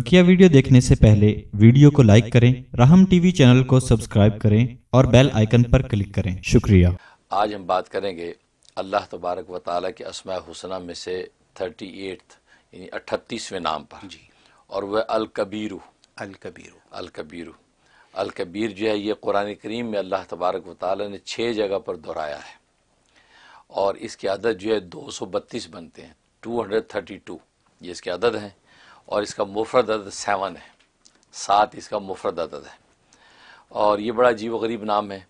बकिया वीडियो देखने से पहले वीडियो को लाइक करें राहम टीवी चैनल को सब्सक्राइब करें और बेल आइकन पर क्लिक करें शुक्रिया आज हम बात करेंगे अल्लाह तबारक व ताली के असमा हुसना में से थर्टी एट्थ यानी अट्ठतीसवें नाम पर जी और वह अलकबीर अलकबीर अलकबीर अलकबीर जो है ये कुरान करीम में अल्लाह तबारक व ताली ने छः जगह पर दोहराया है और इसके अदद जो है दो सौ बत्तीस बनते हैं टू हंड्रेड थर्टी टू ये इसके अदद हैं और इसका मुफरद अदद सेवन है सात इसका मुफरद अदद है और ये बड़ा अजीब गरीब नाम है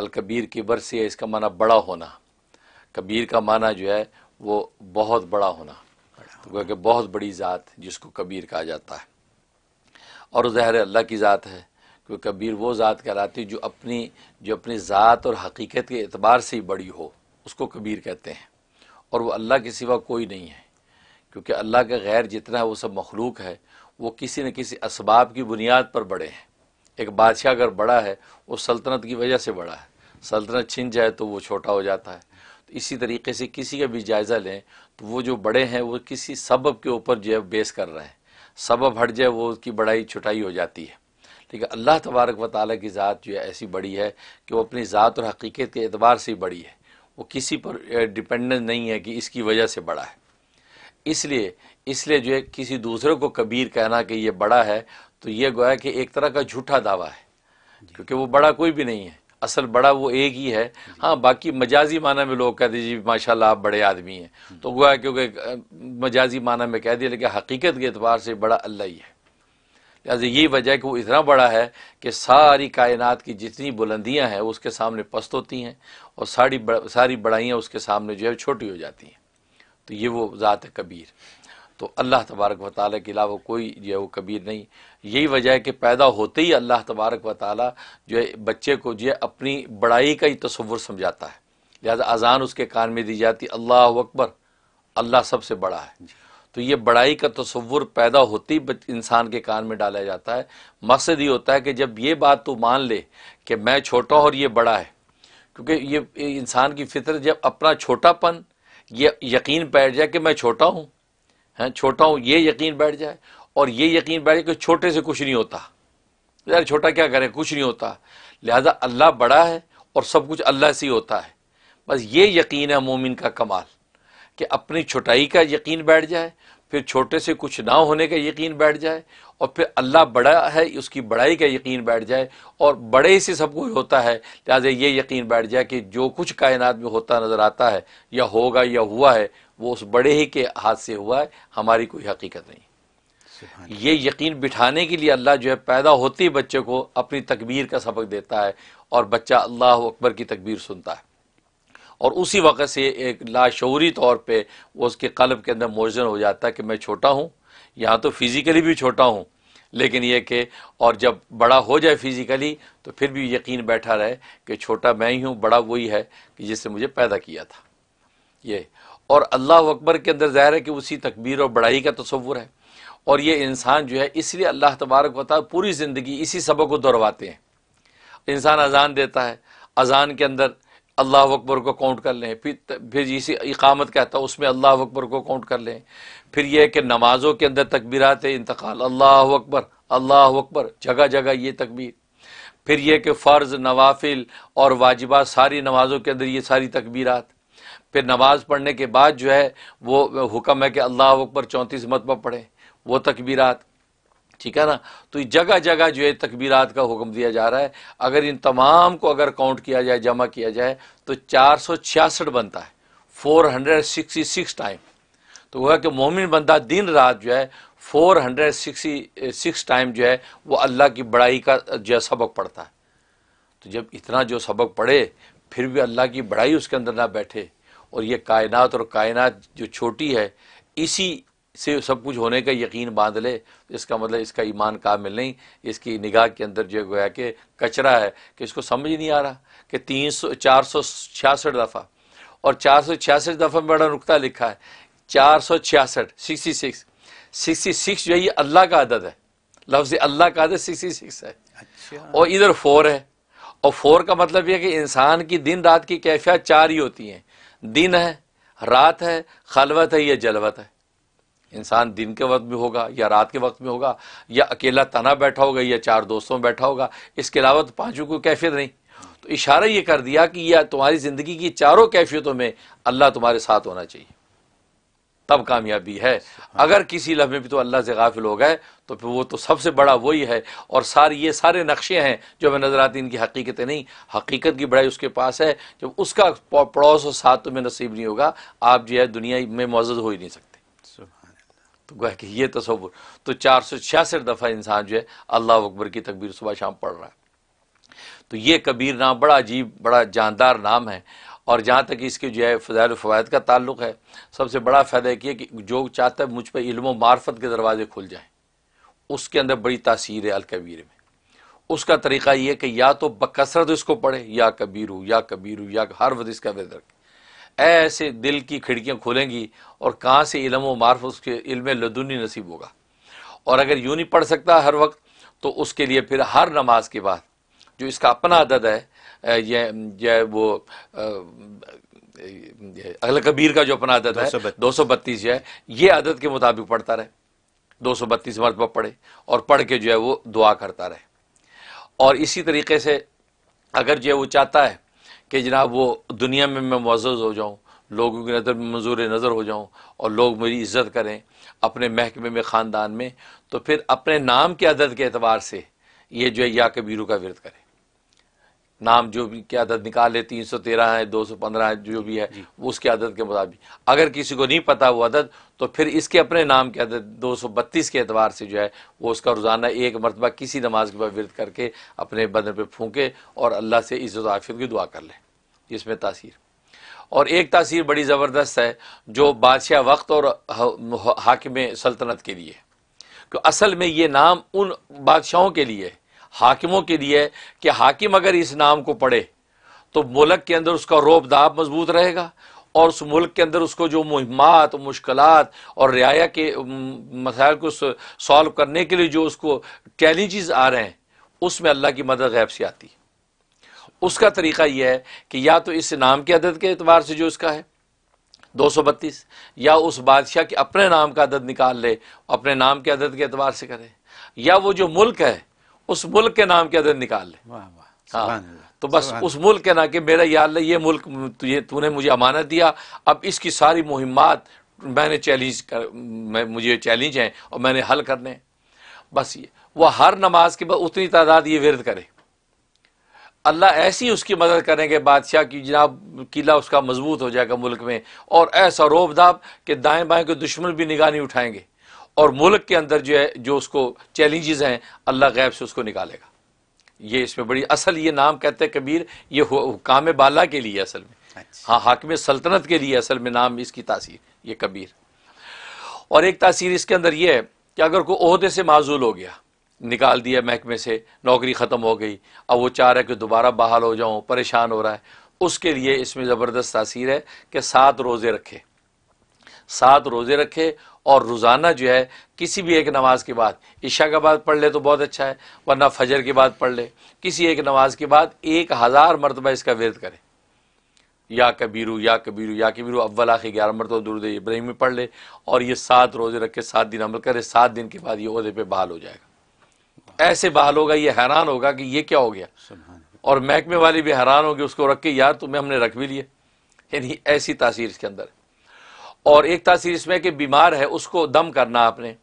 अलकबीर किबर से इसका माना बड़ा होना कबीर का माना जो है वो बहुत बड़ा होना तो क्योंकि बहुत बड़ी ज़ात जिसको कबीर कहा जाता है और ज़हर अल्लाह की ज़ात है क्योंकि कबीर वो ज़ात कहलाती है जो अपनी जो अपनी ज़ात और हकीकत के अतबार से ही बड़ी हो उसको कबीर कहते हैं और वह अल्लाह के सिवा कोई नहीं है क्योंकि अल्लाह के गैर जितना वो सब मखलूक है वो किसी न किसी इसबाब की बुनियाद पर बड़े हैं एक बादशाह अगर बड़ा है वो सल्तनत की वजह से बड़ा है सल्तनत छिन जाए तो वो छोटा हो जाता है तो इसी तरीके से किसी का भी जायज़ा लें तो वो जो बड़े हैं वो किसी सबब के ऊपर जो है बेस कर रहे हैं सबब हट जाए वो उसकी बड़ाई छुटाई हो जाती है लेकिन अल्लाह तबारक व ताली की ज़ात जो है ऐसी बड़ी है कि वो अपनी ज़ात और हकीकत के अतबार से ही बड़ी है वो किसी पर डिपेंडेंस नहीं है कि इसकी वजह से बड़ा है इसलिए इसलिए जो है किसी दूसरे को कबीर कहना कि ये बड़ा है तो ये गोया कि एक तरह का झूठा दावा है क्योंकि वो बड़ा कोई भी नहीं है असल बड़ा वो एक ही है हाँ बाकी मजाजी माना में लोग कहते जी माशाल्लाह आप बड़े आदमी हैं तो गोया क्योंकि मजाजी माना में कह दिया लेकिन हकीकत के अतबार से बड़ा अल्लाह ही है लिहाजा यही वजह है कि वो इतना बड़ा है कि सारी कायनात की जितनी बुलंदियाँ हैं उसके सामने पस्त होती हैं और सारी सारी बड़ाइयाँ उसके सामने जो है छोटी हो जाती हैं तो ये वो ज़ात कबीर तो अल्लाह तबारक व ताल के अलावा कोई जो है वो कबीर नहीं यही वजह है कि पैदा होते ही अल्लाह तबारक व ताल जो है बच्चे को जो है अपनी बड़ाई का ही तस्वुर समझाता है लिहाजा अजान उसके कान में दी जाती अल्लाह अकबर अल्लाह सबसे बड़ा है तो ये बड़ाई का तस्वुर पैदा होते ही इंसान के कान में डाला जाता है मकसद ये होता है कि जब ये बात तो मान ले कि मैं छोटा और ये बड़ा है क्योंकि ये इंसान की फितरत जब अपना छोटापन ये यकीन बैठ जाए कि मैं छोटा हूँ है छोटा हूँ ये यकीन बैठ जाए और ये यकीन बैठ जाए कि छोटे से कुछ नहीं होता यार छोटा क्या करे कुछ नहीं होता लिहाजा अल्लाह बड़ा है और सब कुछ अल्लाह से ही होता है बस ये यकीन है मोमिन का कमाल कि अपनी छोटाई का यकीन बैठ जाए फिर छोटे से कुछ ना होने का यकीन बैठ जाए और फिर अल्लाह बड़ा है उसकी बड़ाई का यकीन बैठ जाए और बड़े से सब कुछ होता है लिहाजा ये यकीन बैठ जाए कि जो कुछ कायनात में होता नज़र आता है या होगा या हुआ है वो उस बड़े ही के हाथ से हुआ है हमारी कोई हकीकत नहीं ये यकीन बिठाने के लिए अल्लाह जो है पैदा होते ही बच्चे को अपनी तकबीर का सबक देता है और बच्चा अल्लाह अकबर की तकबीर सुनता है और उसी वक़्त से एक लाशोरी तौर पर उसके कलब के अंदर मोजन हो जाता है कि मैं छोटा हूँ यहाँ तो फ़िज़िकली भी छोटा हूँ लेकिन यह कि और जब बड़ा हो जाए फ़िज़िकली तो फिर भी यकीन बैठा रहे कि छोटा मैं ही हूँ बड़ा वही है कि जिससे मुझे पैदा किया था ये और अल्लाह अकबर के अंदर ज़ाहिर है कि उसी तकबीर और बड़ाई का तस्वुर है और ये इंसान जो है इसलिए अल्लाह तबारक है पूरी ज़िंदगी इसी सबक को दोहराते हैं इंसान अजान देता है अजान के अंदर अल्लाह अकबर को काउंट कर लें फिर फिर इसी इकामत कहता है उसमें अल्लाह अकबर को काउंट कर लें फिर यह कि नमाजों के अंदर तकबीरत इंतकाल अल्लाह अकबर अल्लाह अकबर जगह जगह ये तकबीर फिर यह कि फ़र्ज़ नवाफिल और वाजिबा सारी नमाजों के अंदर ये सारी तकबीरत फिर नमाज पढ़ने के बाद जो है वो हुक्म है कि अल्लाह अकबर चौंतीस मतबा पढ़ें वो तकबीरत ठीक है ना तो जगह जगह जो है तकबीरात का हुक्म दिया जा रहा है अगर इन तमाम को अगर काउंट किया जाए जमा किया जाए तो चार सौ छियासठ बनता है four hundred sixty six time तो वह कि मोमिन बंदा दिन रात जो है four hundred sixty six time जो है वो अल्लाह की बड़ाई का जो है सबक पढ़ता है तो जब इतना जो सबक पढ़े फिर भी अल्लाह की बड़ाई उसके अंदर ना बैठे और ये कायनात और कायनात जो छोटी है इसी से सब कुछ होने का यकीन बांध ले इसका मतलब इसका ईमान कामिल नहीं इसकी निगाह के अंदर जो है कि कचरा है कि इसको समझ नहीं आ रहा कि तीन सौ चार सौ छियासठ दफ़ा और चार सौ छियासठ दफ़ा में बड़ा नुकता लिखा है चार सौ छियासठ सिक्सटी सिक्स सिक्सटी सिक्स जो है ये अल्लाह का आदत है लफ्ज़ अल्लाह का आदत सिक्सटी सिक्स है अच्छा। और इधर फोर है और फोर का मतलब यह है कि इंसान की दिन रात की कैफियत चार ही होती हैं दिन है रात है खलवत है या जलवत है इंसान दिन के वक्त में होगा या रात के वक्त में होगा या अकेला तना बैठा होगा या चार दोस्तों में बैठा होगा इसके अलावा तो पाँचों को कैफियत नहीं तो इशारा ये कर दिया कि यह तुम्हारी ज़िंदगी की चारों कैफियतों में अल्लाह तुम्हारे साथ होना चाहिए तब कामयाबी है अगर किसी लम्हे भी तो अल्लाह से गाफिल हो गए तो फिर वो तो सबसे बड़ा वही है और सारे ये सारे नक्शे हैं जो हमें नज़र आती इनकी हकीकतें नहीं हकीकत की बड़ाई उसके पास है जब उसका पड़ोस और साथ तुम्हें नसीब नहीं होगा आप जो है दुनिया में मौजूद हो ही नहीं सकते तो गोया कि ये तस्वुर तो चार सौ छियासठ दफ़ा इंसान जो है अल्लाह अकबर की तकबीर सुबह शाम पढ़ रहा है तो ये कबीर नाम बड़ा अजीब बड़ा जानदार नाम है और जहाँ तक इसके जो है फ़जाइल फ़वाद का ताल्लुक है सबसे बड़ा फ़ायदा यह कि जो चाहता है मुझ पर इल्म मार्फत के दरवाजे खुल जाएँ उसके अंदर बड़ी तासीर है अलकबीर में उसका तरीका यह कि या तो बकसरत इसको पढ़े या कबीर हो या कबीर हो या हर वक्त इसका रखें ऐसे दिल की खिड़कियाँ खोलेंगी और कहाँ से इलम व मार्फ उसके इल्म लदुनी नसीब होगा और अगर यूँ नहीं पढ़ सकता हर वक्त तो उसके लिए फिर हर नमाज के बाद जो इसका अपना अदद है यह यह वो अगल कबीर का जो अपना आदत है दो सौ बत्तीस जो है ये आदत के मुताबिक पढ़ता रहे दो सौ बत्तीस मरतबा पढ़े और पढ़ के जो है वो दुआ करता रहे और इसी तरीके से अगर जो है वो चाहता है कि जनाब वो दुनिया में मैं मुआज़ हो जाऊँ लोगों की नज़र में मंजूर नज़र हो जाऊँ और लोग मेरी इज़्ज़त करें अपने महकमे में ख़ानदान में तो फिर अपने नाम के अदद के अतबार से ये जो है या कबीरू का विरत करें नाम जो भी क्या आदत निकाल ले तीन सौ तेरह है दो सौ पंद्रह है जो भी है उसके आदत के मुताबिक अगर किसी को नहीं पता वो आदत तो फिर इसके अपने नाम के आदत दो सौ बत्तीस के एतवार से जो है वो उसका रोज़ाना एक मरतबा किसी नमाज के बाद विरत करके अपने बदन पर फूके और अल्लाह से इज़्ज़त आफियत की दुआ कर लें इसमें तासीर और एक तासीर बड़ी ज़बरदस्त है जो बादशाह वक्त और हाकिम सल्तनत के लिए असल में ये नाम उन बादशाहों के लिए है हाकिमों के लिए कि हाकिम अगर इस नाम को पढ़े तो मुल्क के अंदर उसका रोब दाब मजबूत रहेगा और उस मुल्क के अंदर उसको जो मुहिमात मुश्किल और रियाया के मसायल को सॉल्व करने के लिए जो उसको चैलेंजेस आ रहे हैं उसमें अल्लाह की मदद गैब से आती है उसका तरीका यह है कि या तो इस नाम की अदद के अतबार से जो इसका है दो सौ बत्तीस या उस बादशाह के अपने नाम का अदद निकाल ले अपने नाम के अदद के अतबार से करें या वो जो मुल्क है उस मुल्क के नाम के अंदर निकाल ले हाँ, तो बस उस मुल्क के ना कि मेरा यार ये मुल्क तूने मुझे अमानत दिया अब इसकी सारी मुहिमात मैंने चैलेंज कर मैं मुझे चैलेंज है और मैंने हल करने बस ये वह हर नमाज के बाद उतनी तादाद ये विरद करे अल्लाह ऐसी उसकी मदद करेंगे बादशाह की जनाब किला उसका मजबूत हो जाएगा मुल्क में और ऐसा रोब रोबदाब के दाएं बाएं के दुश्मन भी निगाह नहीं उठाएंगे और मुल्क के अंदर जो है जो उसको चैलेंजेस हैं अल्लाह गैब से उसको निकालेगा ये इसमें बड़ी असल ये नाम कहते हैं कबीर ये हुकाम बाला के लिए असल में अच्छा। हाँ हाकिम सल्तनत के लिए असल में नाम इसकी तासीर ये कबीर और एक तासीर इसके अंदर यह है कि अगर कोई अहदे से माजूल हो गया निकाल दिया महकमे से नौकरी ख़त्म हो गई अब वो चाह रहा है कि दोबारा बहाल हो जाऊँ परेशान हो रहा है उसके लिए इसमें ज़बरदस्त तासीर है कि सात रोज़े रखे सात रोज़े रखे और रोज़ाना जो है किसी भी एक नमाज के बाद इशा के बाद पढ़ ले तो बहुत अच्छा है वरना फजर के बाद पढ़ ले किसी एक नमाज के बाद एक हज़ार मरतबा इसका व्यर्थ करें या कबीरू या कबीरू या कबीरू अव्वल आखिर ग्यारह मरतबा दुरुद इब्राहिम में पढ़ ले और ये सात रोज़े रख के सात दिन अमल करे सात दिन के बाद ये अहदे पर बहाल हो जाएगा ऐसे बहाल होगा ये हैरान होगा कि ये क्या हो गया और महकमे वाले भी हैरान होंगे उसको रख के यार तुम्हें हमने रख भी लिया यानी ऐसी तासीर इसके अंदर है और एक तासीर इसमें कि बीमार है उसको दम करना आपने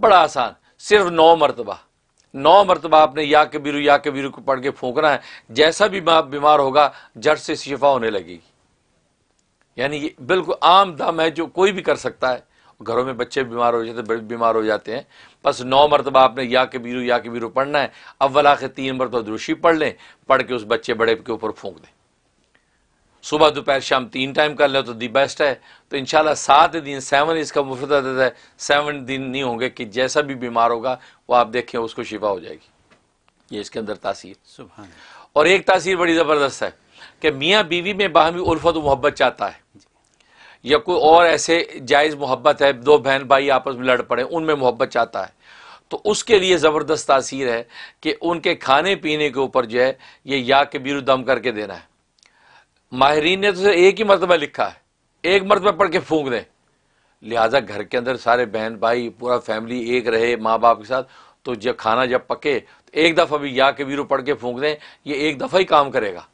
बड़ा आसान सिर्फ नौ मरतबा नौ मरतबा आपने या के बिरू या के बिरू को पढ़ के फूकना है जैसा भी बीमार होगा जट से शिफा होने लगेगी यानी ये बिल्कुल आम दम है जो कोई भी कर सकता है घरों में बच्चे बीमार हो जाते बड़े बीमार हो जाते हैं बस नौ मरतबा आपने या के बीरू या के बीरू पढ़ना है अव्वल आखिर तीन मरतबा दुरुषी पढ़ लें पढ़ के उस बच्चे बड़े के ऊपर फूंक दें सुबह दोपहर शाम तीन टाइम कर लें तो दी बेस्ट है तो इन सात दिन सेवन इसका मुफ्त है सेवन दिन नहीं होंगे कि जैसा भी बीमार होगा वो आप देखें उसको शिफा हो जाएगी ये इसके अंदर तासीर सुबह और एक तासीर बड़ी ज़बरदस्त है कि मियाँ बीवी में बाहमी उल्फत मोहब्बत चाहता है या कोई और ऐसे जायज़ मोहब्बत है दो बहन भाई आपस में लड़ पड़े उनमें मोहब्बत चाहता है तो उसके लिए ज़बरदस्त तासीर है कि उनके खाने पीने के ऊपर जो है ये या के बीरू दम करके देना है माहरीन ने तो एक ही मरतबा लिखा है एक मरतबा पढ़ के फूंक दें लिहाजा घर के अंदर सारे बहन भाई पूरा फैमिली एक रहे माँ बाप के साथ तो जब खाना जब पके तो एक दफ़ा भी या के वीरू पढ़ के फूक दें ये एक दफ़ा ही काम करेगा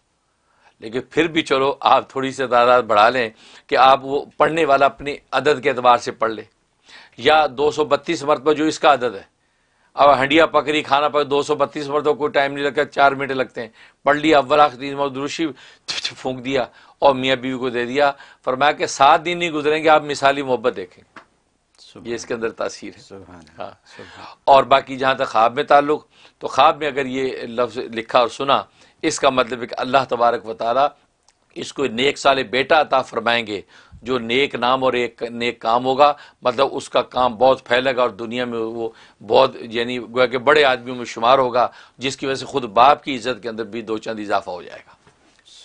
लेकिन फिर भी चलो आप थोड़ी सी तादाद बढ़ा लें कि आप वो पढ़ने वाला अपनी अदद के अतबार से पढ़ लें या दो सौ बत्तीस मरतबा जो इसका अदद है अब हंडिया पकड़ी खाना पक दो सौ बत्तीस पर तो कोई टाइम नहीं लगता चार मिनट लगते हैं पढ़ लिया अव्वल आखिर दुरुषी फूक दिया और मियाँ बीवी को दे दिया फरमाया कि सात दिन नहीं गुजरेंगे आप मिसाली मोहब्बत देखें ये इसके अंदर तासीर है हाँ और बाकी जहाँ तक ख्वाब में ताल्लुक तो ख्वाब में अगर ये लफ्ज़ लिखा और सुना इसका मतलब है कि अल्लाह तबारक वाली इसको नेक साले बेटा अता फरमाएंगे जो नेक नाम और एक नेक काम होगा मतलब उसका काम बहुत फैलेगा और दुनिया में वो बहुत यानी गोया कि बड़े आदमियों में शुमार होगा जिसकी वजह से खुद बाप की इज्जत के अंदर भी दो चंद इजाफा हो जाएगा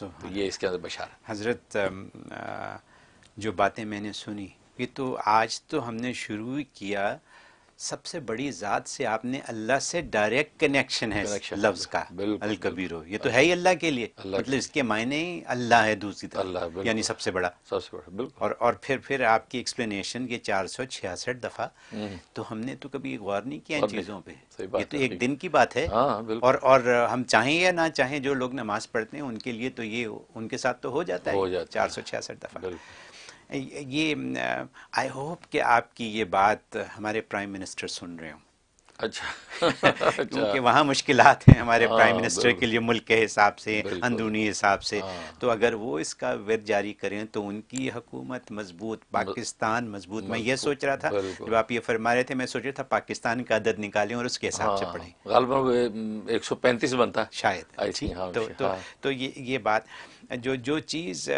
तो ये इसके अंदर बशार हजरत जो बातें मैंने सुनी ये तो आज तो हमने शुरू किया सबसे बड़ी ज़ात से आपने अल्लाह से डायरेक्ट कनेक्शन है लफ्ज का अल कबीरो ये तो है ही अल्लाह के लिए मतलब इसके मायने ही अल्लाह है दूसरी तरफ यानी सबसे बड़ा सबसे बड़ा बिल्कुल और और फिर फिर आपकी एक्सप्लेनेशन के चार सौ छियासठ दफ़ा हम्म। तो हमने तो कभी गौर नहीं किया इन चीज़ों पर ये तो एक दिन की बात है हाँ, और और हम चाहें या ना चाहें जो लोग नमाज पढ़ते हैं उनके लिए तो ये उनके साथ तो हो जाता है चार सौ छियासठ दफ़ा ये आई होप कि आपकी ये बात हमारे प्राइम मिनिस्टर सुन रहे हों अच्छा, क्योंकि अच्छा। वहाँ मुश्किल हैं हमारे प्राइम हाँ, मिनिस्टर के लिए मुल्क के हिसाब से अंदरूनी हिसाब से हाँ। तो अगर वो इसका वेद जारी करें तो उनकी हुकूमत मजबूत पाकिस्तान मजबूत मैं ये सोच रहा था जब आप ये फरमा रहे थे मैं सोच रहा था पाकिस्तान का अदद निकालें और उसके हिसाब से हाँ। पढ़ें एक सौ पैंतीस बनता शायद तो, तो, तो ये बात जो जो चीज़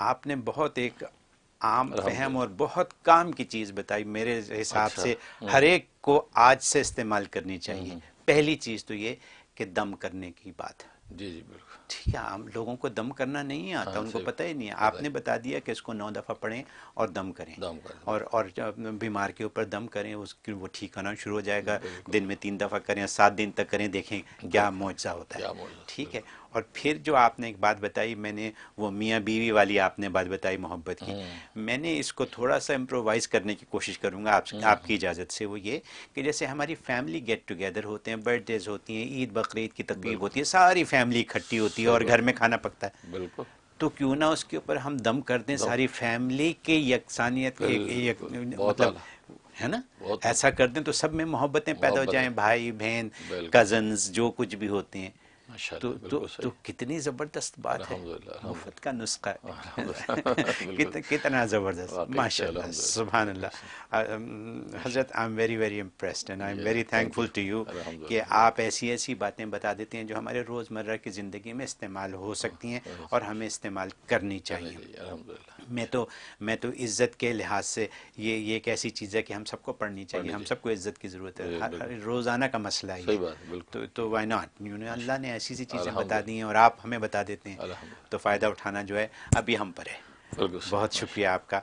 आपने बहुत एक आम फहम और बहुत काम की चीज़ बताई मेरे हिसाब अच्छा, से हम्म। हर एक को आज से इस्तेमाल करनी चाहिए हम्म। पहली चीज़ तो ये कि दम करने की बात जी जी बिल्कुल ठीक है आम लोगों को दम करना नहीं आता हाँ, उनको पता ही नहीं है आपने बता दिया कि इसको नौ दफ़ा पढ़ें और दम करें दम कर और और बीमार के ऊपर दम करें उसकी वो ठीक होना शुरू हो जाएगा दिन में तीन दफ़ा करें सात दिन तक करें देखें क्या मुआवजा होता है ठीक है और फिर जो आपने एक बात बताई मैंने वो मियाँ बीवी वाली आपने बात बताई मोहब्बत की हम्म। मैंने इसको थोड़ा सा इम्प्रोवाइज़ करने की कोशिश करूँगा आप, हम्म। आपकी इजाज़त से वो ये कि जैसे हमारी फैमिली गेट टुगेदर होते हैं बर्थडेज होती हैं ईद बकरीद की तकलीफ होती है सारी फैमिली इकट्ठी होती है और घर में खाना पकता है बिल्कुल तो क्यों ना उसके ऊपर हम दम कर दें सारी फैमिली के यकसानियत के मतलब है ना ऐसा कर दें तो सब में मोहब्बतें पैदा हो जाएं भाई बहन कजन्स जो कुछ भी होते हैं तो तो, तो कितनी ज़बरदस्त बात है मुफ्त का नुस्खा कित, कितना ज़बरदस्त माशा सुबह हज़रत I am very very impressed and I am very thankful to you कि आप ऐसी ऐसी बातें बता देते हैं जो हमारे रोज़मर्रा की ज़िंदगी में इस्तेमाल हो सकती हैं और हमें इस्तेमाल करनी चाहिए मैं तो मैं तो इज्जत के लिहाज से ये ये एक ऐसी चीज़ है कि हम सबको पढ़नी चाहिए हम सबको इज्जत की ज़रूरत है रोज़ाना का मसला है तो तो वाई नॉट अल्लाह ने ऐसी ऐसी चीज़ें बता दी हैं और आप हमें बता देते हैं तो फ़ायदा उठाना जो है अभी हम पर है बहुत शुक्रिया आपका